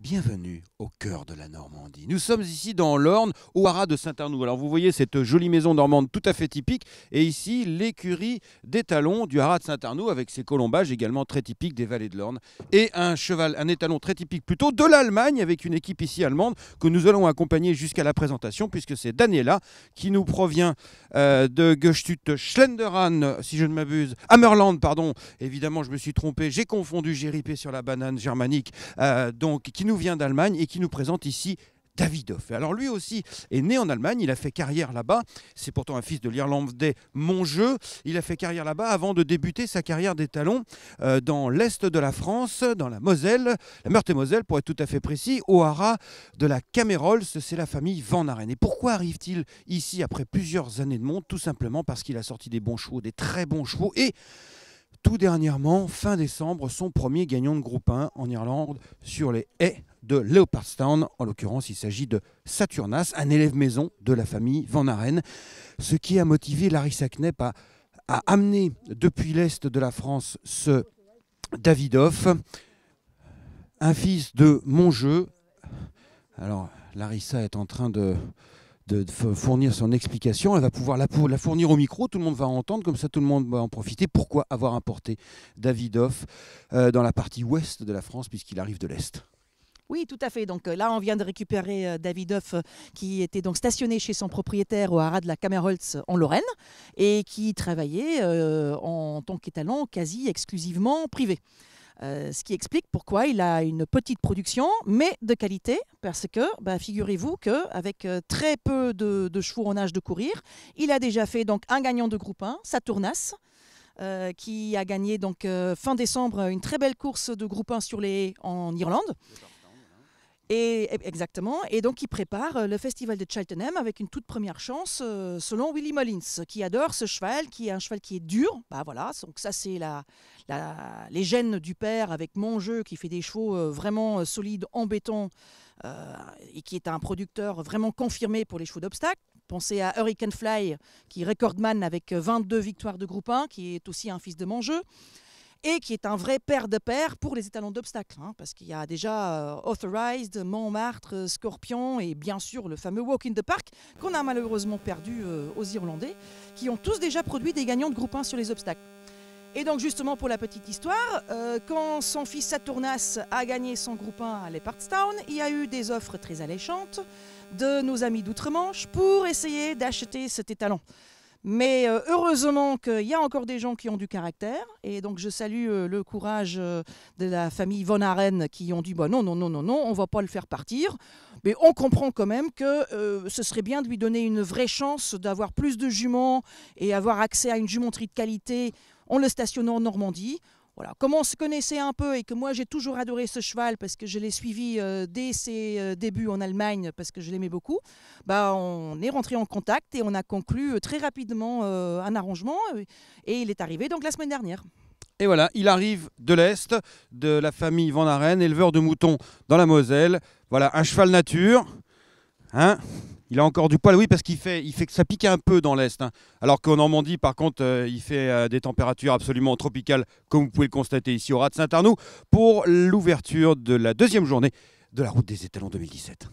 Bienvenue au cœur de la Normandie. Nous sommes ici dans l'Orne, au haras de Saint-Arnoux. Alors vous voyez cette jolie maison normande tout à fait typique. Et ici, l'écurie des talons du haras de Saint-Arnoux avec ses colombages également très typiques des vallées de l'Orne. Et un cheval, un étalon très typique plutôt de l'Allemagne avec une équipe ici allemande que nous allons accompagner jusqu'à la présentation puisque c'est Daniela qui nous provient euh, de Gestüt Schlenderan, si je ne m'abuse, Hammerland, pardon. Évidemment, je me suis trompé. J'ai confondu, j'ai ripé sur la banane germanique. Euh, donc, qui qui nous vient d'Allemagne et qui nous présente ici Davidoff. Alors lui aussi est né en Allemagne, il a fait carrière là-bas, c'est pourtant un fils de l'Irlandais Mongeux, il a fait carrière là-bas avant de débuter sa carrière d'étalon euh, dans l'Est de la France, dans la Moselle, la Meurthe-et-Moselle pour être tout à fait précis, au haras de la Camerolles, c'est la famille Van Aren. Et pourquoi arrive-t-il ici après plusieurs années de monde Tout simplement parce qu'il a sorti des bons chevaux, des très bons chevaux et tout dernièrement, fin décembre, son premier gagnant de groupe 1 en Irlande sur les haies de Leopardstown. En l'occurrence, il s'agit de Saturnas, un élève maison de la famille Van Aren, ce qui a motivé Larissa Knepp à, à amener depuis l'est de la France ce Davidoff, un fils de Monjeu. Alors, Larissa est en train de, de, fournir son explication, elle va pouvoir la, fournir au micro, tout le monde va entendre, comme ça tout le monde va en profiter. Pourquoi avoir importé David euh, dans la partie ouest de la France, puisqu'il arrive de l'Est oui, tout à fait. Donc euh, là, on vient de récupérer David euh, Davidoff, qui était donc stationné chez son propriétaire au haras de la Kamerholz en Lorraine et qui travaillait en tant qu'étalon quasi exclusivement privé. Euh, ce qui explique pourquoi il a une petite production, mais de qualité, parce que bah, figurez-vous qu'avec euh, très peu de, de, chevaux en âge de courir, il a déjà fait donc un gagnant de groupe 1, Saturnas. Euh, qui a gagné donc fin décembre une très belle course de groupe 1 sur les en Irlande. Et, eh exactement. Et donc, il prépare euh, le festival de Cheltenham avec une toute première chance, euh, selon Willy Mullins, qui adore ce cheval, qui est un cheval qui est dur. Bah voilà, donc ça, c'est la, les gènes du père avec mon jeu qui fait des chevaux euh, vraiment solides en béton et qui est un producteur vraiment confirmé pour les chevaux d'obstacle. Pensez à Hurricane Fly, qui est recordman avec 22 victoires de groupe 1, qui est aussi un fils de mon et qui est un vrai père de père pour les étalons d'obstacles, hein, parce qu'il y a déjà euh, Authorized, Montmartre, euh, Scorpion et bien sûr le fameux Walk in the Park qu'on a malheureusement perdu euh, aux Irlandais, qui ont tous déjà produit des gagnants de groupe 1 sur les obstacles. Et donc justement pour la petite histoire, quand son fils Saturnas a gagné son groupe 1 à Leopardstown, il y a eu des offres très alléchantes de nos amis d'Outre-Manche pour essayer d'acheter cet étalon. Mais euh, heureusement qu'il y a encore des gens qui ont du caractère. Et donc, je salue euh, le courage euh, de la famille Von Aren qui ont dit bon bah, non, non, non, non, non, on ne va pas le faire partir. Mais on comprend quand même que ce serait bien de lui donner une vraie chance d'avoir plus de juments et avoir accès à une jumenterie de qualité en le stationnant en Normandie. Voilà. Comme on se connaissait un peu et que moi j'ai toujours adoré ce cheval parce que je l'ai suivi euh, dès ses euh, débuts en Allemagne parce que je l'aimais beaucoup, bah, on est rentré en contact et on a conclu euh, très rapidement un arrangement et il est arrivé donc la semaine dernière. Et voilà, il arrive de l'Est, de la famille Van Aren, éleveur de moutons dans la Moselle. Voilà, un cheval nature. Hein il a encore du poil, oui, parce qu'il fait, il fait que ça pique un peu dans l'Est. Hein. Alors qu'en Normandie, par contre, euh, il fait euh, des températures absolument tropicales, comme vous pouvez le constater ici au Rat Saint-Arnoux, pour l'ouverture de la deuxième journée de la route des étalons 2017.